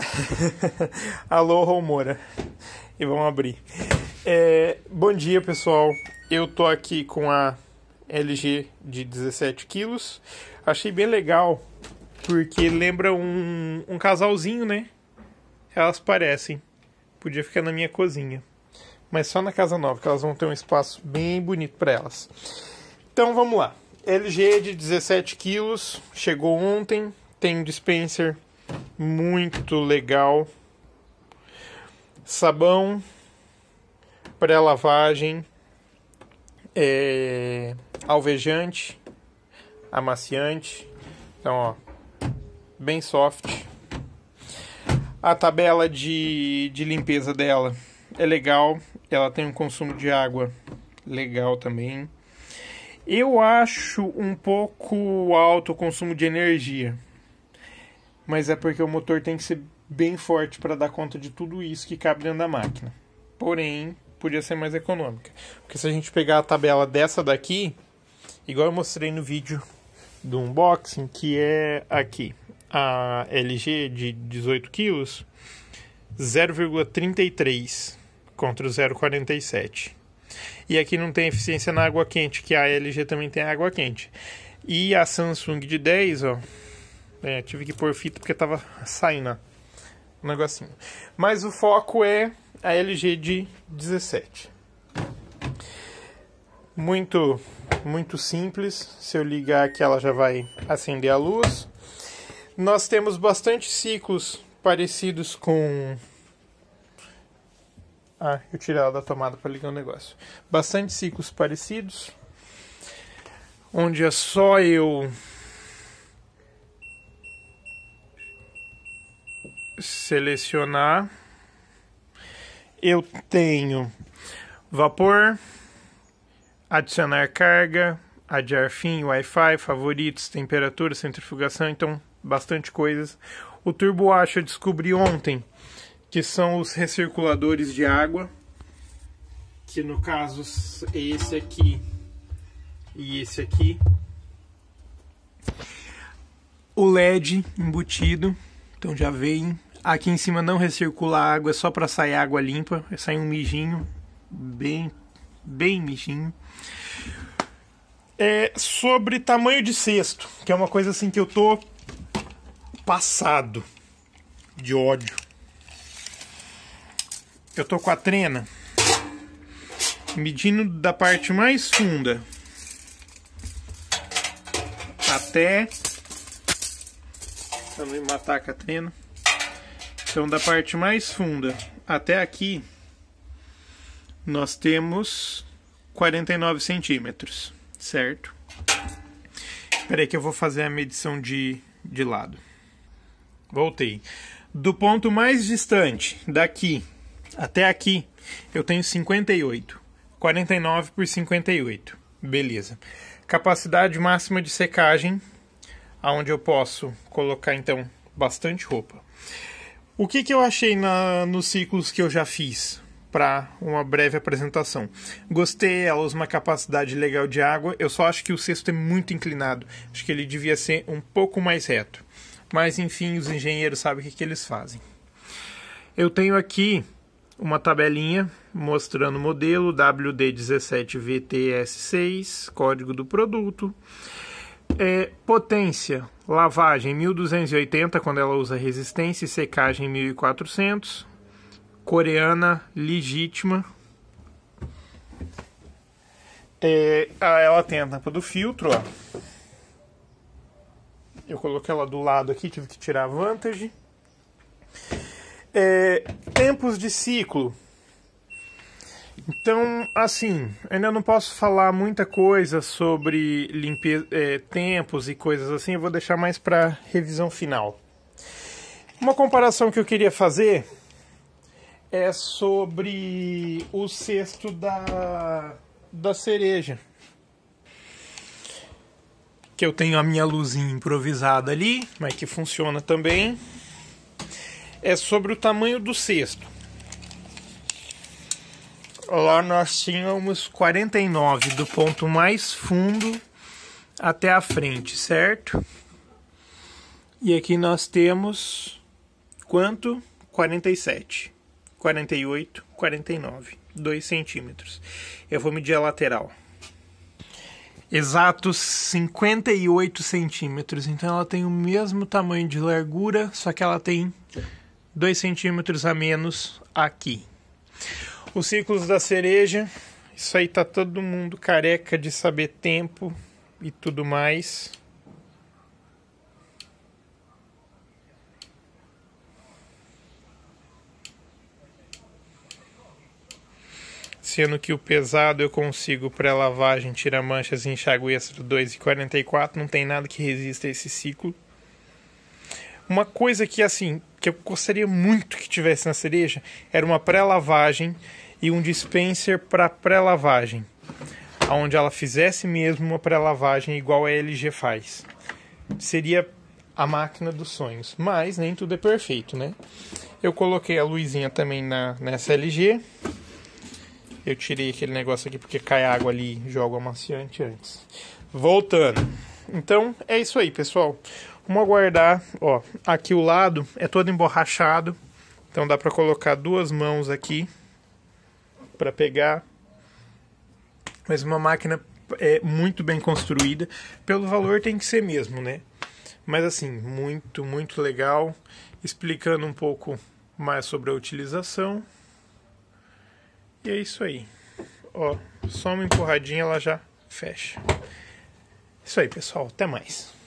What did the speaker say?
Alô, Romora. E vamos abrir. É, bom dia, pessoal. Eu tô aqui com a LG de 17 quilos. Achei bem legal, porque lembra um, um casalzinho, né? Elas parecem. Podia ficar na minha cozinha. Mas só na casa nova, que elas vão ter um espaço bem bonito para elas. Então, vamos lá. LG de 17 quilos. Chegou ontem, tem dispenser muito legal. Sabão pré-lavagem, é, alvejante, amaciante. Então, ó, bem soft. A tabela de, de limpeza dela é legal. Ela tem um consumo de água legal também. Eu acho um pouco alto o consumo de energia mas é porque o motor tem que ser bem forte para dar conta de tudo isso que cabe dentro da máquina. Porém, podia ser mais econômica. Porque se a gente pegar a tabela dessa daqui, igual eu mostrei no vídeo do unboxing, que é aqui, a LG de 18 kg, 0,33 contra 0,47. E aqui não tem eficiência na água quente, que a LG também tem água quente. E a Samsung de 10, ó, é, tive que pôr fita porque tava saindo o né? um negocinho. Mas o foco é a LG de 17. Muito, muito simples. Se eu ligar aqui, ela já vai acender a luz. Nós temos bastante ciclos parecidos com. Ah, eu tirei ela da tomada para ligar o um negócio. Bastante ciclos parecidos, onde é só eu selecionar. Eu tenho vapor, adicionar carga, adiar fim, Wi-Fi, favoritos, temperatura, centrifugação, então bastante coisas. O Turbo Acha eu descobri ontem que são os recirculadores de água, que no caso é esse aqui e esse aqui. O LED embutido, então já vem Aqui em cima não recircula água, é só para sair água limpa. É Sai um mijinho, bem, bem mijinho. É sobre tamanho de cesto, que é uma coisa assim que eu tô passado de ódio. Eu tô com a trena medindo da parte mais funda até também matar a trena. Então da parte mais funda até aqui, nós temos 49 centímetros, certo? Espera aí que eu vou fazer a medição de, de lado. Voltei. Do ponto mais distante, daqui até aqui, eu tenho 58. 49 por 58. Beleza. Capacidade máxima de secagem, aonde eu posso colocar então bastante roupa. O que, que eu achei na, nos ciclos que eu já fiz? para uma breve apresentação. Gostei, ela usa uma capacidade legal de água. Eu só acho que o cesto é muito inclinado. Acho que ele devia ser um pouco mais reto. Mas enfim, os engenheiros sabem o que, que eles fazem. Eu tenho aqui uma tabelinha mostrando o modelo WD17VTS6, código do produto. É, potência, lavagem 1280 quando ela usa resistência e secagem 1400. Coreana legítima. É, ela tem a tampa do filtro, ó. Eu coloquei ela do lado aqui, tive que tirar a vantagem. É, tempos de ciclo. Então, assim, ainda não posso falar muita coisa sobre limpe, é, tempos e coisas assim, eu vou deixar mais para revisão final. Uma comparação que eu queria fazer é sobre o cesto da, da cereja. Que eu tenho a minha luzinha improvisada ali, mas que funciona também. É sobre o tamanho do cesto. Lá nós tínhamos 49 do ponto mais fundo até a frente, certo? E aqui nós temos quanto? 47, 48, 49, 2 centímetros. Eu vou medir a lateral. Exatos 58 centímetros. Então ela tem o mesmo tamanho de largura, só que ela tem 2 centímetros a menos aqui. Os ciclos da cereja. Isso aí tá todo mundo careca de saber tempo e tudo mais. Sendo que o pesado eu consigo para lavagem, tira manchas e enxago extra 2,44. Não tem nada que resista a esse ciclo. Uma coisa que assim, que eu gostaria muito que tivesse na cereja, era uma pré-lavagem e um dispenser para pré-lavagem, onde ela fizesse mesmo uma pré-lavagem igual a LG faz. Seria a máquina dos sonhos, mas nem tudo é perfeito, né? Eu coloquei a luzinha também na, nessa LG. Eu tirei aquele negócio aqui porque cai água ali e jogo amaciante antes. Voltando. Então é isso aí, pessoal. Vamos aguardar. Ó, aqui o lado é todo emborrachado. Então dá para colocar duas mãos aqui para pegar. Mas uma máquina é muito bem construída. Pelo valor tem que ser mesmo, né? Mas assim, muito, muito legal. Explicando um pouco mais sobre a utilização. E é isso aí. Ó, só uma empurradinha ela já fecha. Isso aí, pessoal. Até mais.